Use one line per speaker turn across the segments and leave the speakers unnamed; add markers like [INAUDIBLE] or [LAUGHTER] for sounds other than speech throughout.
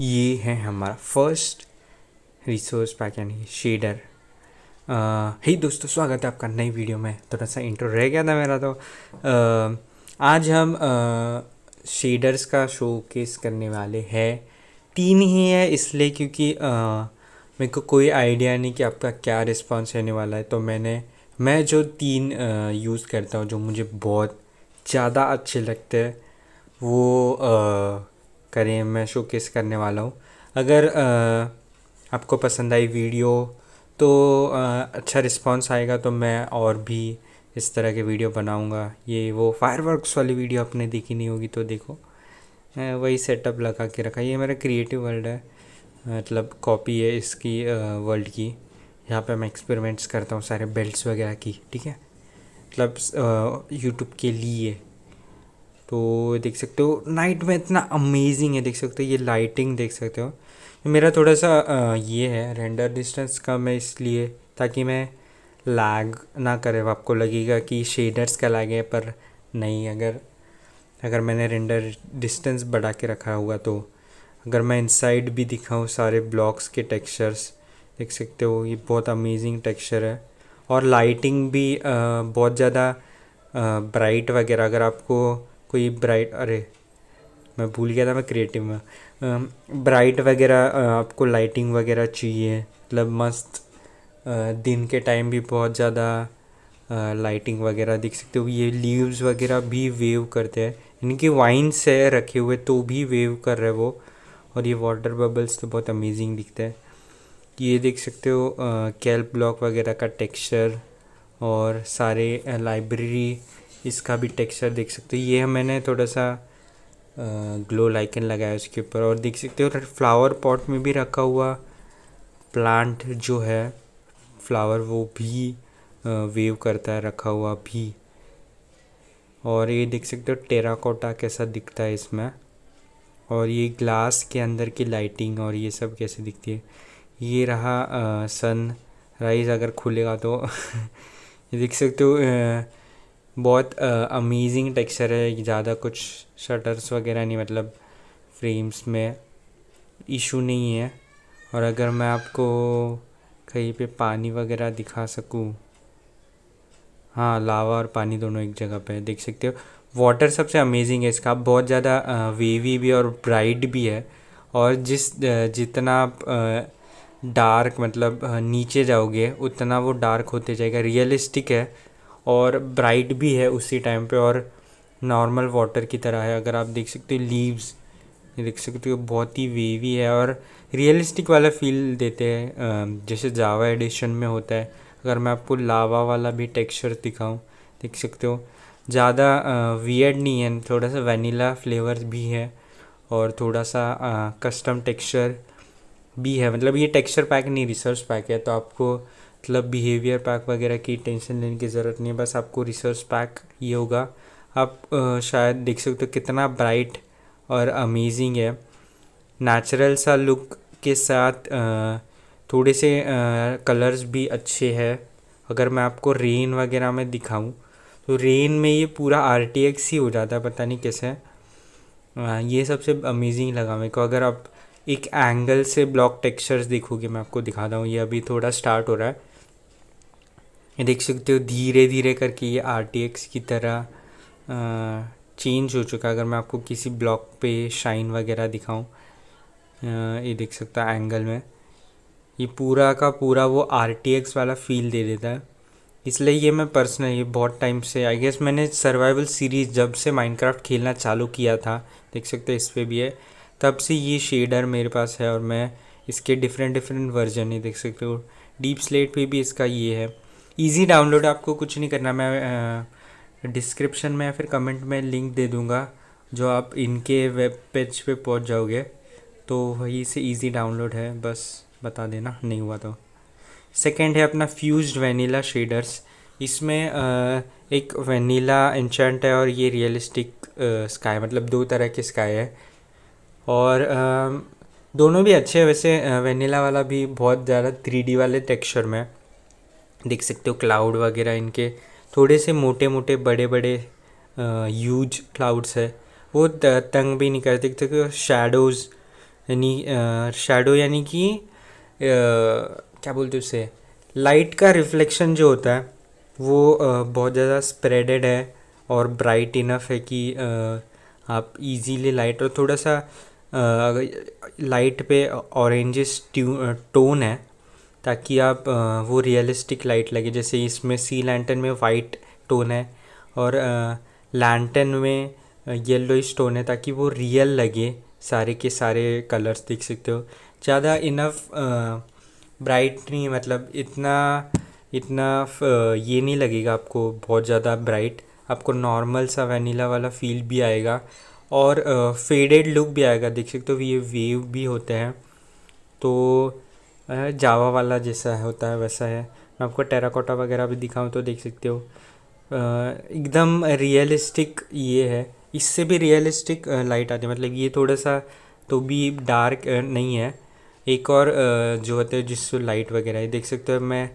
ये है हमारा फर्स्ट रिसोर्स पैक यानी शेडर हे दोस्तों स्वागत है आपका नई वीडियो में थोड़ा सा इंट्रो रह गया था मेरा तो uh, आज हम uh, शेडर्स का शो केस करने वाले हैं तीन ही है इसलिए क्योंकि uh, मेरे को कोई आइडिया नहीं कि आपका क्या रिस्पॉन्स रहने वाला है तो मैंने मैं जो तीन यूज़ करता हूँ जो मुझे बहुत ज़्यादा अच्छे लगते हैं वो करें मैं केस करने वाला हूँ अगर आपको पसंद आई वीडियो तो अच्छा रिस्पांस आएगा तो मैं और भी इस तरह के वीडियो बनाऊंगा ये वो फायरवर्क्स वाली वीडियो आपने देखी नहीं होगी तो देखो वही सेटअप लगा के रखा ये मेरा क्रिएटिव वर्ल्ड है मतलब कॉपी है इसकी वर्ल्ड की यहाँ पे मैं एक्सपेरिमेंट्स करता हूँ सारे बेल्ट्स वगैरह की ठीक है मतलब यूट्यूब के लिए तो देख सकते हो नाइट में इतना अमेजिंग है देख सकते हो ये लाइटिंग देख सकते हो मेरा थोड़ा सा ये है रेंडर डिस्टेंस कम है इसलिए ताकि मैं लैग ना करे आपको लगेगा कि शेडर्स का लैग है पर नहीं अगर अगर मैंने रेंडर डिस्टेंस बढ़ा के रखा होगा तो अगर मैं इनसाइड भी दिखाऊँ सारे ब्लॉक्स के टेक्सचर्स देख सकते हो ये बहुत अमेजिंग टेक्सचर है और लाइटिंग भी आ, बहुत ज़्यादा ब्राइट वगैरह अगर आपको कोई ब्राइट अरे मैं भूल गया था मैं क्रिएटिव में ब्राइट वगैरह आपको लाइटिंग वगैरह चाहिए मतलब मस्त दिन के टाइम भी बहुत ज़्यादा लाइटिंग वगैरह देख सकते हो ये लीव्स वगैरह भी वेव करते हैं इनके वाइन्स है रखे हुए तो भी वेव कर रहे वो और ये वाटर बबल्स तो बहुत अमेजिंग दिखते हैं ये देख सकते हो कैल्प ब्लॉक वगैरह का टेक्सचर और सारे लाइब्रेरी इसका भी टेक्सचर देख सकते हो ये मैंने थोड़ा सा ग्लो लाइकन लगाया उसके ऊपर और देख सकते हो फ्लावर पॉट में भी रखा हुआ प्लांट जो है फ्लावर वो भी वेव करता है रखा हुआ भी और ये देख सकते हो टेराकोटा कैसा दिखता है इसमें और ये ग्लास के अंदर की लाइटिंग और ये सब कैसे दिखती है ये रहा सन राइज़ अगर खुलेगा तो [LAUGHS] ये देख सकते हो बहुत अमेजिंग टेक्सचर है ज़्यादा कुछ शटर्स वगैरह नहीं मतलब फ्रेम्स में इशू नहीं है और अगर मैं आपको कहीं पे पानी वगैरह दिखा सकूँ हाँ लावा और पानी दोनों एक जगह पे देख सकते हो वाटर सबसे अमेजिंग है इसका बहुत ज़्यादा वेवी भी और ब्राइट भी है और जिस जितना आप डार्क मतलब नीचे जाओगे उतना वो डार्क होते जाएगा रियलिस्टिक है और ब्राइट भी है उसी टाइम पे और नॉर्मल वाटर की तरह है अगर आप देख सकते हो लीव्स देख सकते हो बहुत ही वेवी है और रियलिस्टिक वाला फील देते हैं जैसे जावा एडिशन में होता है अगर मैं आपको लावा वाला भी टेक्सचर दिखाऊं देख सकते हो ज़्यादा वियर्ड नहीं है थोड़ा सा वनीला फ्लेवर भी है और थोड़ा सा कस्टम टेक्सचर भी है मतलब ये टेक्सचर पैक नहीं रिसर्च पैक है तो आपको मतलब बिहेवियर पैक वगैरह की टेंशन लेने की ज़रूरत नहीं है बस आपको रिसर्च पैक ये होगा आप शायद देख सकते हो कितना ब्राइट और अमेजिंग है नेचुरल सा लुक के साथ थोड़े से कलर्स भी अच्छे हैं अगर मैं आपको रेन वगैरह में दिखाऊं तो रेन में ये पूरा आर ही हो जाता है पता नहीं कैसे ये सबसे अमेजिंग लगा मेरे को अगर आप एक एंगल से ब्लॉक टेक्सचर्स देखोगे मैं आपको दिखाता हूँ ये अभी थोड़ा स्टार्ट हो रहा है ये देख सकते हो धीरे धीरे करके ये आर की तरह चेंज हो चुका है अगर मैं आपको किसी ब्लॉक पे शाइन वगैरह दिखाऊं ये देख सकता है एंगल में ये पूरा का पूरा वो आर वाला फील दे देता है इसलिए ये मैं पर्सनली बहुत टाइम से आई गेस मैंने सर्वाइवल सीरीज़ जब से माइनक्राफ्ट खेलना चालू किया था देख सकते हो इस पर भी है तब से ये शेडर मेरे पास है और मैं इसके डिफरेंट डिफरेंट वर्जन ही देख सकते हो डीप स्लेट पे भी इसका ये है ईज़ी डाउनलोड आपको कुछ नहीं करना मैं डिस्क्रिप्शन में या फिर कमेंट में लिंक दे दूँगा जो आप इनके वेब पेज पे पहुंच जाओगे तो वहीं से ईज़ी डाउनलोड है बस बता देना नहीं हुआ तो सेकेंड है अपना फ्यूज वेनीला शेडर्स इसमें एक वनीला इंचेंट है और ये रियलिस्टिक स्काई मतलब दो तरह के स्काई है और दोनों भी अच्छे हैं वैसे वनीला वाला भी बहुत ज़्यादा थ्री वाले टेक्सचर में देख सकते हो क्लाउड वगैरह इनके थोड़े से मोटे मोटे बड़े बड़े यूज क्लाउड्स है वो तंग भी नहीं करते देख सकते हो शेडोज़ यानी शेडो यानी कि क्या बोलते उसे लाइट का रिफ्लेक्शन जो होता है वो आ, बहुत ज़्यादा स्प्रेडेड है और ब्राइट इनफ है कि आ, आप इजीली लाइट और थोड़ा सा आ, लाइट पे ऑरेंजिस ट्यू टोन है ताकि आप वो रियलिस्टिक लाइट लगे जैसे इसमें सी लैंटन में वाइट टोन है और लैंटन में येलो स्टोन है ताकि वो रियल लगे सारे के सारे कलर्स देख सकते हो ज़्यादा इनफ ब्राइट नहीं मतलब इतना इतना ये नहीं लगेगा आपको बहुत ज़्यादा ब्राइट आपको नॉर्मल सा वनीला वाला फील भी आएगा और फेडेड लुक भी आएगा देख सकते हो ये वेव भी होते हैं तो जावा वाला जैसा होता है वैसा है मैं आपको टेराकोटा वगैरह भी दिखाऊँ तो देख सकते हो एकदम रियलिस्टिक ये है इससे भी रियलिस्टिक लाइट आती है मतलब ये थोड़ा सा तो भी डार्क नहीं है एक और जो होता है जिससे लाइट वगैरह है देख सकते हो मैं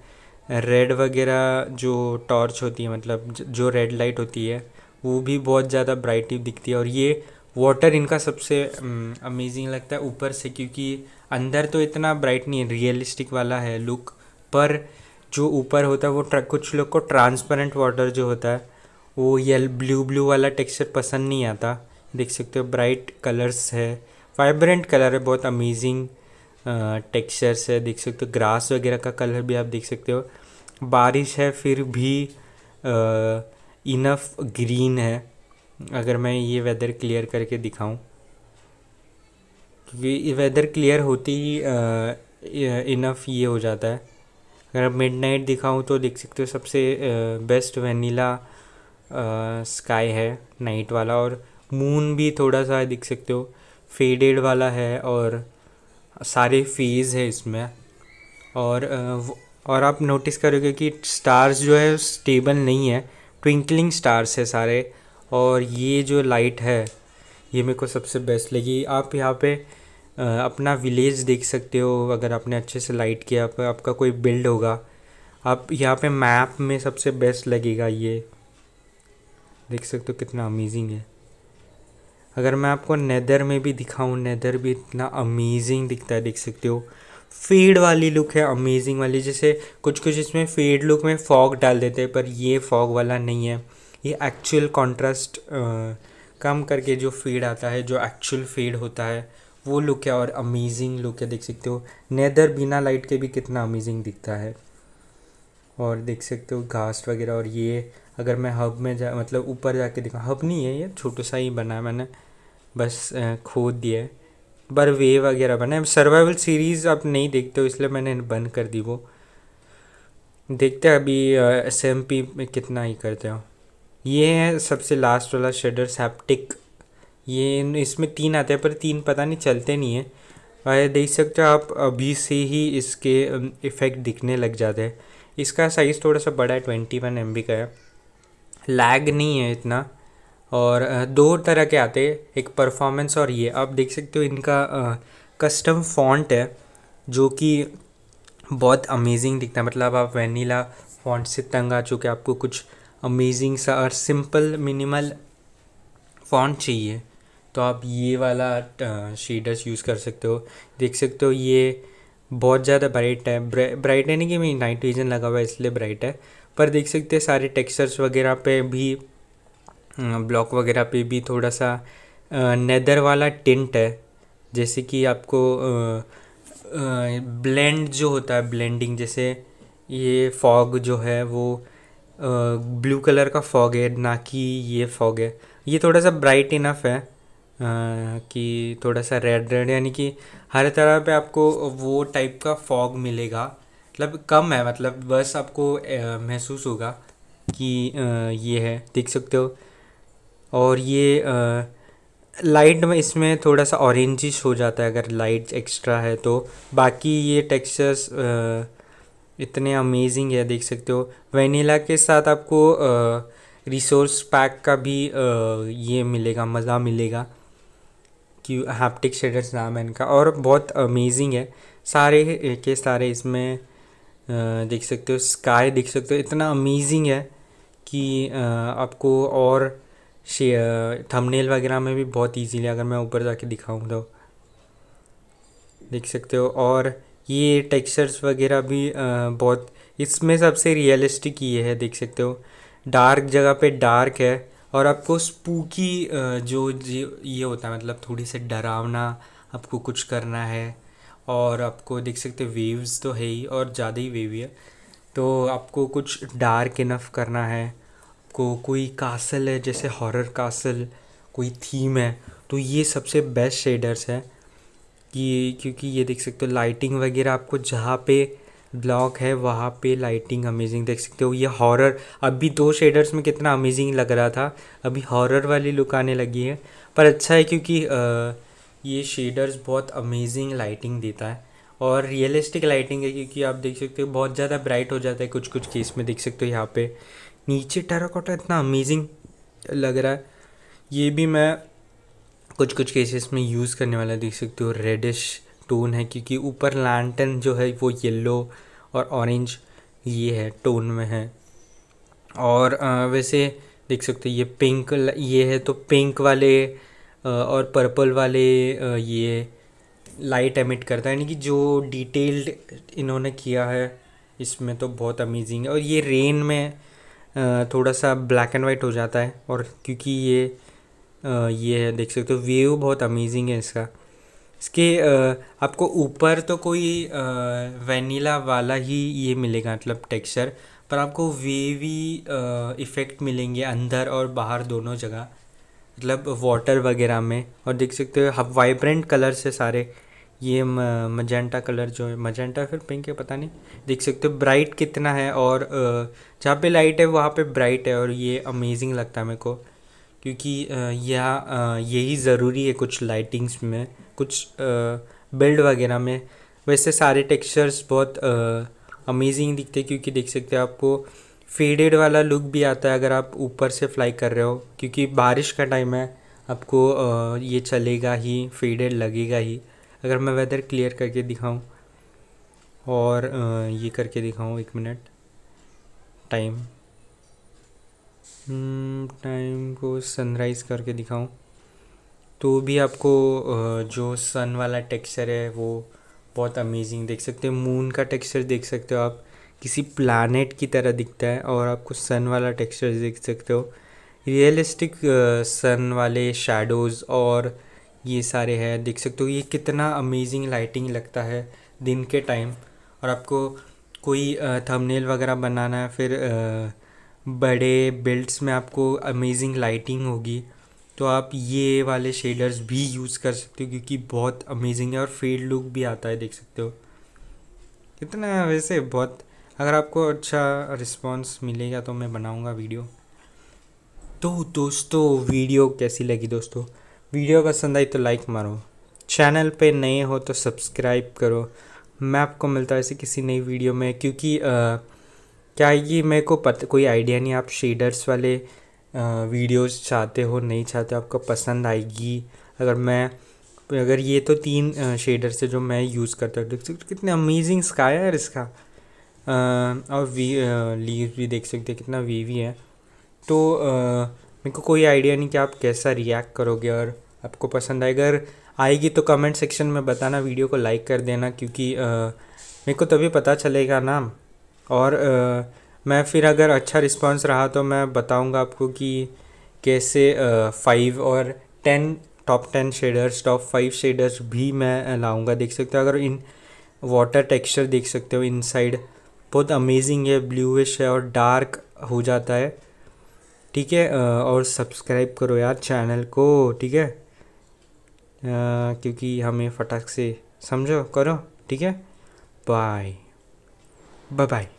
रेड वगैरह जो टॉर्च होती है मतलब जो रेड लाइट होती है वो भी बहुत ज़्यादा ब्राइट दिखती है और ये वाटर इनका सबसे अमेजिंग लगता है ऊपर से क्योंकि अंदर तो इतना ब्राइट नहीं है रियलिस्टिक वाला है लुक पर जो ऊपर होता है वो कुछ लोग को ट्रांसपेरेंट वाटर जो होता है वो येल ब्लू ब्लू वाला टेक्सचर पसंद नहीं आता देख सकते हो ब्राइट कलर्स है वाइब्रेंट कलर है बहुत अमेजिंग टेक्सचर्स है देख सकते हो ग्रास वगैरह का कलर भी आप देख सकते हो बारिश है फिर भी इनफ ग्रीन है अगर मैं ये वेदर क्लियर करके दिखाऊं क्योंकि वेदर क्लियर होती ही इनफ ये हो जाता है अगर आप मिड नाइट दिखाऊँ तो देख सकते हो सबसे बेस्ट वनीला स्काई है नाइट वाला और मून भी थोड़ा सा दिख सकते हो फेडेड वाला है और सारे फेज़ है इसमें और और आप नोटिस करोगे कि स्टार्स जो है स्टेबल नहीं है ट्विंकलिंग स्टार्स है सारे और ये जो लाइट है ये मेरे को सबसे बेस्ट लगी आप यहाँ पे अपना विलेज देख सकते हो अगर आपने अच्छे से लाइट किया आप, आपका कोई बिल्ड होगा आप यहाँ पे मैप में सबसे बेस्ट लगेगा ये देख सकते हो कितना अमेजिंग है अगर मैं आपको नेदर में भी दिखाऊँ नेदर भी इतना अमेजिंग दिखता है देख सकते हो फेड वाली लुक है अमेजिंग वाली जैसे कुछ कुछ इसमें फेड लुक में फॉग डाल देते हैं पर ये फॉग वाला नहीं है ये एक्चुअल कॉन्ट्रास्ट कम करके जो फीड आता है जो एक्चुअल फेड होता है वो लुक है और अमेजिंग लुक है देख सकते हो नेदर बिना लाइट के भी कितना अमेजिंग दिखता है और देख सकते हो घास वगैरह और ये अगर मैं हब में जा मतलब ऊपर जाके दिखा हब नहीं है ये छोटो सा ही बना है मैंने बस खोद दिया है पर वे वगैरह बना है सर्वाइवल सीरीज़ आप नहीं देखते हो इसलिए मैंने बंद कर दी वो देखते हैं अभी एस एम पी में कितना ही करते हो ये है सबसे लास्ट वाला शेडर सेप्टिक ये इसमें तीन आते हैं पर तीन पता नहीं चलते नहीं है और देख सकते हो आप अभी से ही इसके इफ़ेक्ट दिखने लग जाते हैं इसका साइज़ थोड़ा सा बड़ा है ट्वेंटी वन एम का है लैग नहीं है इतना और दो तरह के आते हैं एक परफॉर्मेंस और ये आप देख सकते हो इनका कस्टम फॉन्ट है जो कि बहुत अमेजिंग दिखता है मतलब आप वेनीला फॉन्ट से तंग आ चुके आपको कुछ अमेजिंग सा और सिंपल मिनिमल फॉन्ट चाहिए तो आप ये वाला शेडर्स यूज़ कर सकते हो देख सकते हो ये बहुत ज़्यादा ब्राइट है ब्राइट है नहीं कि मैं नाइट विजन लगा हुआ है इसलिए ब्राइट है पर देख सकते हैं सारे टेक्सचर्स वगैरह पे भी ब्लॉक वगैरह पे भी थोड़ा सा नेदर वाला टिंट है जैसे कि आपको ब्लेंड जो होता है ब्लेंडिंग जैसे ये फॉग जो है वो ब्लू कलर का फॉग है ना कि ये फॉग है ये थोड़ा सा ब्राइट इनफ है कि थोड़ा सा रेड रेड यानी कि हर तरह पे आपको वो टाइप का फॉग मिलेगा मतलब कम है मतलब बस आपको महसूस होगा कि ये है देख सकते हो और ये लाइट में इसमें थोड़ा सा ऑरेंजिश हो जाता है अगर लाइट एक्स्ट्रा है तो बाकी ये टेक्सचर्स इतने अमेजिंग है देख सकते हो वनीला के साथ आपको रिसोर्स पैक का भी आ, ये मिलेगा मज़ा मिलेगा कि हैप्टिक शेडर्स नाम है इनका और बहुत अमेजिंग है सारे के सारे इसमें आ, देख सकते हो स्काई देख सकते हो इतना अमेजिंग है कि आ, आपको और थंबनेल वगैरह में भी बहुत इजीली अगर मैं ऊपर जाके दिखाऊँ तो देख सकते हो और ये टेक्सचर्स वगैरह भी बहुत इसमें सबसे रियलिस्टिक ये है देख सकते हो डार्क जगह पे डार्क है और आपको स्पूकी जो ये होता है मतलब थोड़ी से डरावना आपको कुछ करना है और आपको देख सकते हो वेव्स तो है ही और ज़्यादा ही वेवी है तो आपको कुछ डार्क इनफ करना है आपको कोई कासल है जैसे हॉरर कासल कोई थीम है तो ये सबसे बेस्ट शेडर्स है कि क्योंकि ये देख सकते हो लाइटिंग वगैरह आपको जहाँ पे ब्लॉक है वहाँ पे लाइटिंग अमेजिंग देख सकते हो ये हॉरर अभी दो शेडर्स में कितना अमेजिंग लग रहा था अभी हॉरर वाली लुक आने लगी है पर अच्छा है क्योंकि आ, ये शेडर्स बहुत अमेजिंग लाइटिंग देता है और रियलिस्टिक लाइटिंग है क्योंकि आप देख सकते हो बहुत ज़्यादा ब्राइट हो जाता है कुछ कुछ केस में देख सकते हो यहाँ पे नीचे टेराकोटा इतना अमेजिंग लग रहा है ये भी मैं कुछ कुछ केसेस में यूज़ करने वाला देख सकते हो रेडिश टोन है क्योंकि ऊपर लैंटन जो है वो येलो और ऑरेंज ये है टोन में है और वैसे देख सकते हो ये पिंक ये है तो पिंक वाले और पर्पल वाले ये लाइट एमिट करता है यानी कि जो डिटेल्ड इन्होंने किया है इसमें तो बहुत अमेजिंग है और ये रेन में थोड़ा सा ब्लैक एंड वाइट हो जाता है और क्योंकि ये ये है देख सकते हो व्यू बहुत अमेजिंग है इसका इसके आपको ऊपर तो कोई वनीला वाला ही ये मिलेगा मतलब टेक्सचर पर आपको वेवी इफ़ेक्ट मिलेंगे अंदर और बाहर दोनों जगह मतलब वाटर वगैरह में और देख सकते हो वाइब्रेंट कलर से सारे ये मजेंटा कलर जो है मजेंटा फिर पिंक है पता नहीं देख सकते हो ब्राइट कितना है और जहाँ पे लाइट है वहाँ पे ब्राइट है और ये अमेजिंग लगता है मेरे को क्योंकि यह यही ज़रूरी है कुछ लाइटिंग्स में कुछ बिल्ड वगैरह में वैसे सारे टेक्सचर्स बहुत अमेजिंग दिखते हैं क्योंकि देख सकते हैं आपको फेडेड वाला लुक भी आता है अगर आप ऊपर से फ्लाई कर रहे हो क्योंकि बारिश का टाइम है आपको ये चलेगा ही फेडेड लगेगा ही अगर मैं वेदर क्लियर करके दिखाऊं और ये करके दिखाऊं एक मिनट टाइम टाइम हम्म, को सनराइज़ करके दिखाऊं तो भी आपको जो सन वाला टेक्सचर है वो बहुत अमेजिंग देख सकते हो मून का टेक्सचर देख सकते हो आप किसी प्लानट की तरह दिखता है और आपको सन वाला टेक्सचर देख सकते हो रियलिस्टिक सन वाले शेडोज़ और ये सारे हैं देख सकते हो ये कितना अमेजिंग लाइटिंग लगता है दिन के टाइम और आपको कोई थंबनेल वगैरह बनाना है फिर बड़े बिल्ड्स में आपको अमेजिंग लाइटिंग होगी तो आप ये वाले शेडर्स भी यूज़ कर सकते हो क्योंकि बहुत अमेजिंग है और फेड लुक भी आता है देख सकते हो इतना वैसे बहुत अगर आपको अच्छा रिस्पांस मिलेगा तो मैं बनाऊंगा वीडियो तो दोस्तों वीडियो कैसी लगी दोस्तों वीडियो पसंद आई तो लाइक मारो चैनल पे नए हो तो सब्सक्राइब करो मैं आपको मिलता ऐसे किसी नई वीडियो में क्योंकि आ, क्या ये मेरे को पता कोई आइडिया नहीं आप शेडर्स वाले वीडियोस चाहते हो नहीं चाहते हो आपको पसंद आएगी अगर मैं अगर ये तो तीन शेडर से जो मैं यूज़ करता हूँ देख सकते कितने अमेजिंग स्काई है यार इसका आ, और वी लीव भी देख सकते हो कितना वीवी है तो मेरे को कोई आइडिया नहीं कि आप कैसा रिएक्ट करोगे और आपको पसंद आएगा अगर आएगी तो कमेंट सेक्शन में बताना वीडियो को लाइक कर देना क्योंकि मेरे को तभी पता चलेगा ना और मैं फिर अगर अच्छा रिस्पांस रहा तो मैं बताऊंगा आपको कि कैसे फाइव और ten top ten shaders top five shaders भी मैं लाऊंगा देख सकते हो अगर इन वाटर टेक्सचर देख सकते हो इन साइड बहुत अमेजिंग है ब्लूश है और डार्क हो जाता है ठीक है और सब्सक्राइब करो यार चैनल को ठीक है क्योंकि हमें फटाक से समझो करो ठीक है बाय बाय बाय